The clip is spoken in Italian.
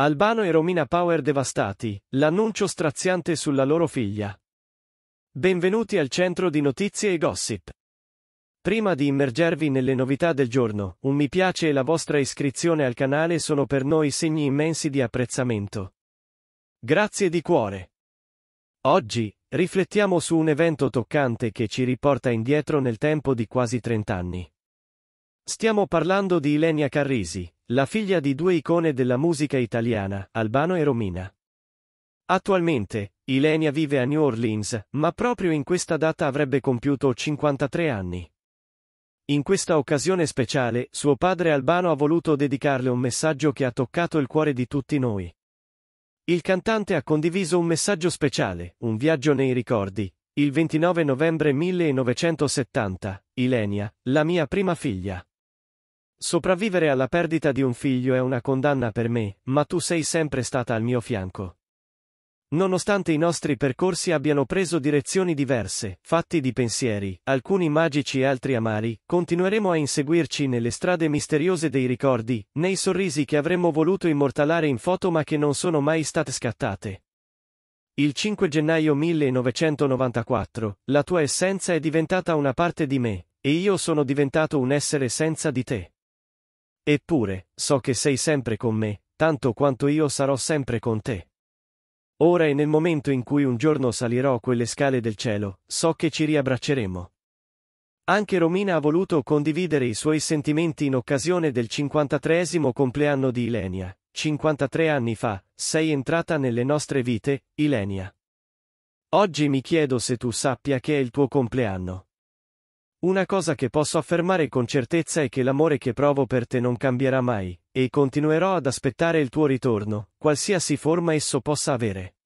Albano e Romina Power devastati, l'annuncio straziante sulla loro figlia. Benvenuti al centro di notizie e gossip. Prima di immergervi nelle novità del giorno, un mi piace e la vostra iscrizione al canale sono per noi segni immensi di apprezzamento. Grazie di cuore. Oggi, riflettiamo su un evento toccante che ci riporta indietro nel tempo di quasi 30 anni. Stiamo parlando di Ilenia Carrisi, la figlia di due icone della musica italiana, Albano e Romina. Attualmente, Ilenia vive a New Orleans, ma proprio in questa data avrebbe compiuto 53 anni. In questa occasione speciale, suo padre Albano ha voluto dedicarle un messaggio che ha toccato il cuore di tutti noi. Il cantante ha condiviso un messaggio speciale, un viaggio nei ricordi. Il 29 novembre 1970, Ilenia, la mia prima figlia. Sopravvivere alla perdita di un figlio è una condanna per me, ma tu sei sempre stata al mio fianco. Nonostante i nostri percorsi abbiano preso direzioni diverse, fatti di pensieri, alcuni magici e altri amari, continueremo a inseguirci nelle strade misteriose dei ricordi, nei sorrisi che avremmo voluto immortalare in foto ma che non sono mai state scattate. Il 5 gennaio 1994, la tua essenza è diventata una parte di me, e io sono diventato un essere senza di te. Eppure, so che sei sempre con me, tanto quanto io sarò sempre con te. Ora e nel momento in cui un giorno salirò quelle scale del cielo, so che ci riabbracceremo. Anche Romina ha voluto condividere i suoi sentimenti in occasione del 53 compleanno di Ilenia. 53 anni fa, sei entrata nelle nostre vite, Ilenia. Oggi mi chiedo se tu sappia che è il tuo compleanno. Una cosa che posso affermare con certezza è che l'amore che provo per te non cambierà mai, e continuerò ad aspettare il tuo ritorno, qualsiasi forma esso possa avere.